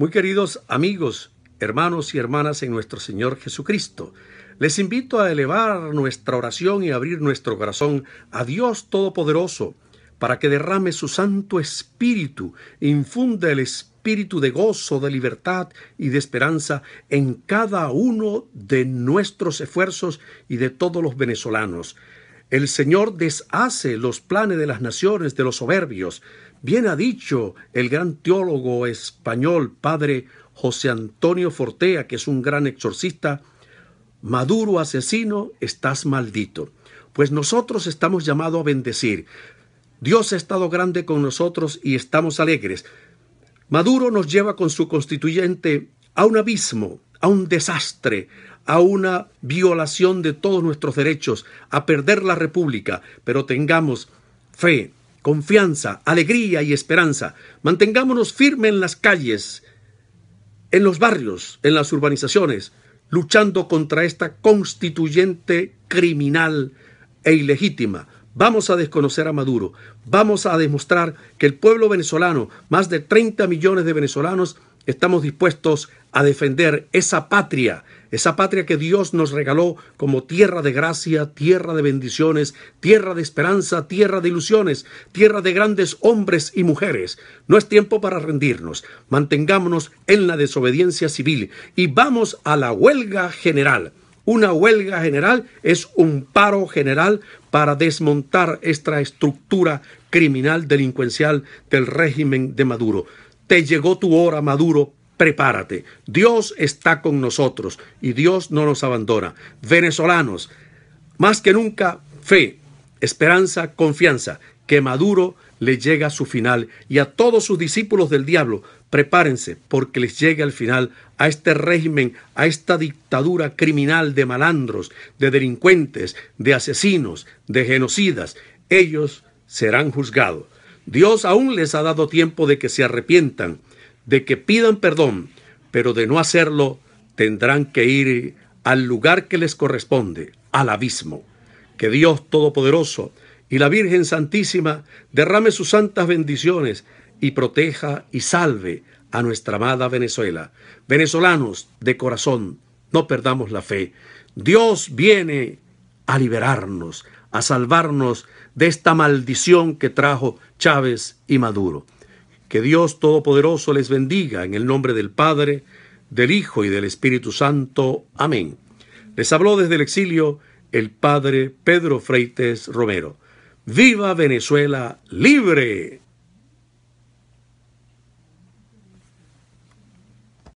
Muy queridos amigos, hermanos y hermanas en nuestro Señor Jesucristo, les invito a elevar nuestra oración y abrir nuestro corazón a Dios Todopoderoso, para que derrame su Santo Espíritu, e infunda el espíritu de gozo, de libertad y de esperanza en cada uno de nuestros esfuerzos y de todos los venezolanos. El Señor deshace los planes de las naciones de los soberbios. Bien ha dicho el gran teólogo español, padre José Antonio Fortea, que es un gran exorcista, Maduro asesino, estás maldito. Pues nosotros estamos llamados a bendecir. Dios ha estado grande con nosotros y estamos alegres. Maduro nos lleva con su constituyente a un abismo, a un desastre, a una violación de todos nuestros derechos, a perder la República, pero tengamos fe, confianza, alegría y esperanza. Mantengámonos firmes en las calles, en los barrios, en las urbanizaciones, luchando contra esta constituyente criminal e ilegítima. Vamos a desconocer a Maduro, vamos a demostrar que el pueblo venezolano, más de 30 millones de venezolanos, estamos dispuestos a defender esa patria, esa patria que Dios nos regaló como tierra de gracia, tierra de bendiciones, tierra de esperanza, tierra de ilusiones, tierra de grandes hombres y mujeres. No es tiempo para rendirnos, mantengámonos en la desobediencia civil y vamos a la huelga general. Una huelga general es un paro general para desmontar esta estructura criminal delincuencial del régimen de Maduro. Te llegó tu hora, Maduro, prepárate. Dios está con nosotros y Dios no nos abandona. Venezolanos, más que nunca, fe, esperanza, confianza, que Maduro le llega a su final y a todos sus discípulos del diablo, prepárense porque les llega el final a este régimen, a esta dictadura criminal de malandros, de delincuentes, de asesinos, de genocidas. Ellos serán juzgados. Dios aún les ha dado tiempo de que se arrepientan, de que pidan perdón, pero de no hacerlo tendrán que ir al lugar que les corresponde, al abismo. Que Dios Todopoderoso y la Virgen Santísima derrame sus santas bendiciones y proteja y salve a nuestra amada Venezuela. Venezolanos de corazón, no perdamos la fe. Dios viene a liberarnos, a salvarnos de esta maldición que trajo Chávez y Maduro. Que Dios Todopoderoso les bendiga en el nombre del Padre, del Hijo y del Espíritu Santo. Amén. Les habló desde el exilio el Padre Pedro Freites Romero. ¡Viva Venezuela libre!